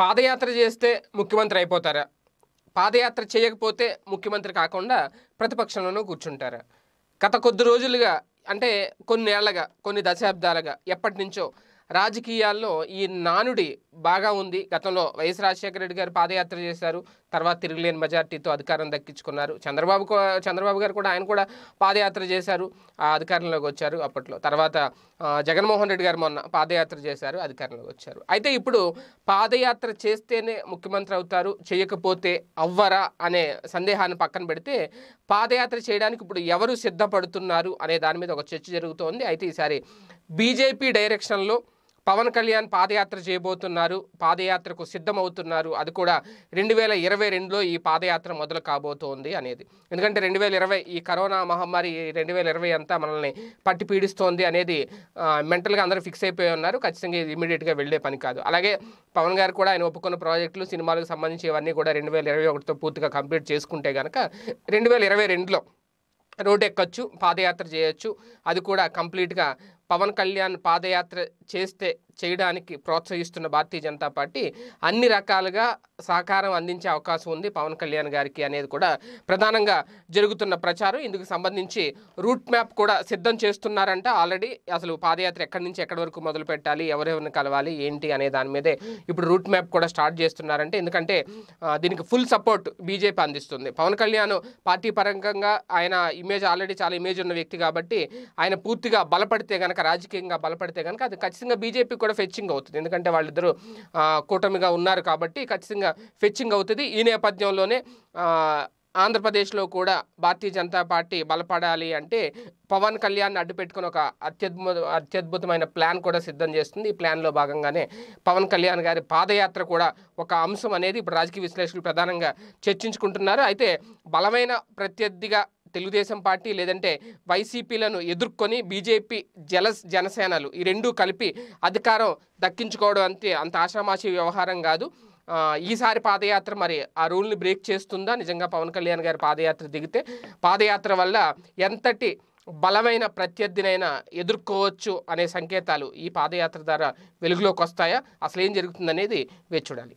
పాదయాత్ర చేస్తే ముఖ్యమంత్రి అయిపోతారా పాదయాత్ర చేయకపోతే ముఖ్యమంత్రి కాకుండా ప్రతిపక్షంలోనూ కూర్చుంటారా గత కొద్ది రోజులుగా అంటే కొన్ని ఏళ్ళగా కొన్ని దశాబ్దాలుగా ఎప్పటి నుంచో రాజకీయాల్లో ఈ నానుడి బాగా ఉంది గతంలో వైఎస్ రాజశేఖర రెడ్డి గారు పాదయాత్ర చేశారు తర్వాత తిరుగులేని మెజార్టీతో అధికారం దక్కించుకున్నారు చంద్రబాబు చంద్రబాబు గారు కూడా ఆయన కూడా పాదయాత్ర చేశారు అధికారంలోకి వచ్చారు అప్పట్లో తర్వాత జగన్మోహన్ రెడ్డి గారు మొన్న పాదయాత్ర చేశారు అధికారంలోకి వచ్చారు అయితే ఇప్పుడు పాదయాత్ర చేస్తేనే ముఖ్యమంత్రి అవుతారు చేయకపోతే అవ్వరా అనే సందేహాన్ని పక్కన పెడితే పాదయాత్ర చేయడానికి ఇప్పుడు ఎవరు సిద్ధపడుతున్నారు అనే దాని మీద ఒక చర్చ జరుగుతోంది అయితే ఈసారి బీజేపీ డైరెక్షన్లో పవన్ కళ్యాణ్ పాదయాత్ర చేయబోతున్నారు పాదయాత్రకు సిద్ధమవుతున్నారు అది కూడా రెండు వేల ఇరవై రెండులో ఈ పాదయాత్ర మొదలు కాబోతోంది అనేది ఎందుకంటే రెండు వేల ఇరవై ఈ కరోనా మహమ్మారి రెండు వేల ఇరవై అంతా మనల్ని పట్టి పీడిస్తోంది అనేది మెంటల్గా అందరూ ఫిక్స్ అయిపోయి ఉన్నారు ఖచ్చితంగా ఇది ఇమీడియట్గా వెళ్ళే పని కాదు అలాగే పవన్ గారు కూడా ఆయన ఒప్పుకున్న ప్రాజెక్టులు సినిమాలకు సంబంధించి ఇవన్నీ కూడా రెండు వేల ఇరవై ఒకటితో పూర్తిగా కంప్లీట్ చేసుకుంటే కనుక రెండు వేల ఇరవై రెండులో రోడ్ ఎక్కొచ్చు పాదయాత్ర చేయొచ్చు అది కూడా కంప్లీట్గా పవన్ కళ్యాణ్ పాదయాత్ర చేస్తే చేయడానికి ప్రోత్సహిస్తున్న భారతీయ జనతా పార్టీ అన్ని రకాలుగా సహకారం అందించే అవకాశం ఉంది పవన్ కళ్యాణ్ గారికి అనేది కూడా ప్రధానంగా జరుగుతున్న ప్రచారం ఇందుకు సంబంధించి రూట్ మ్యాప్ కూడా సిద్ధం చేస్తున్నారంట ఆల్రెడీ అసలు పాదయాత్ర ఎక్కడి నుంచి ఎక్కడి వరకు మొదలు పెట్టాలి ఎవరెవరిని కలవాలి ఏంటి అనే దాని మీదే ఇప్పుడు రూట్ మ్యాప్ కూడా స్టార్ట్ చేస్తున్నారంటే ఎందుకంటే దీనికి ఫుల్ సపోర్ట్ బీజేపీ అందిస్తుంది పవన్ కళ్యాణ్ పార్టీ పరంగా ఆయన ఇమేజ్ ఆల్రెడీ చాలా ఇమేజ్ ఉన్న వ్యక్తి కాబట్టి ఆయన పూర్తిగా బలపడితే కనుక రాజకీయంగా బలపడితే కనుక అది ఖచ్చితంగా బీజేపీ కూడా ఫెచ్చింగ్ అవుతుంది ఎందుకంటే వాళ్ళిద్దరూ కూటమిగా ఉన్నారు కాబట్టి ఖచ్చితంగా ఫెచ్చింగ్ అవుతుంది ఈ నేపథ్యంలోనే ఆంధ్రప్రదేశ్లో కూడా భారతీయ జనతా పార్టీ బలపడాలి అంటే పవన్ కళ్యాణ్ అడ్డు పెట్టుకుని ఒక అత్యద్భుత అత్యద్భుతమైన ప్లాన్ కూడా సిద్ధం చేస్తుంది ఈ ప్లాన్లో భాగంగానే పవన్ కళ్యాణ్ గారి పాదయాత్ర కూడా ఒక అంశం అనేది ఇప్పుడు రాజకీయ విశ్లేషకులు ప్రధానంగా చర్చించుకుంటున్నారు అయితే బలమైన ప్రత్యర్థిగా తెలుగుదేశం పార్టీ లేదంటే వైసీపీలను ఎదుర్కొని బీజేపీ జల జనసేనలు ఈ రెండూ కలిపి అధికారం దక్కించుకోవడం అంతే అంత ఆశామాషి వ్యవహారం కాదు ఈసారి పాదయాత్ర మరి ఆ రూల్ని బ్రేక్ చేస్తుందా నిజంగా పవన్ కళ్యాణ్ గారి పాదయాత్ర దిగితే పాదయాత్ర వల్ల ఎంతటి బలమైన ప్రత్యర్థినైనా ఎదుర్కోవచ్చు అనే సంకేతాలు ఈ పాదయాత్ర ద్వారా వెలుగులోకి వస్తాయా అసలు ఏం జరుగుతుందనేది వేచి చూడాలి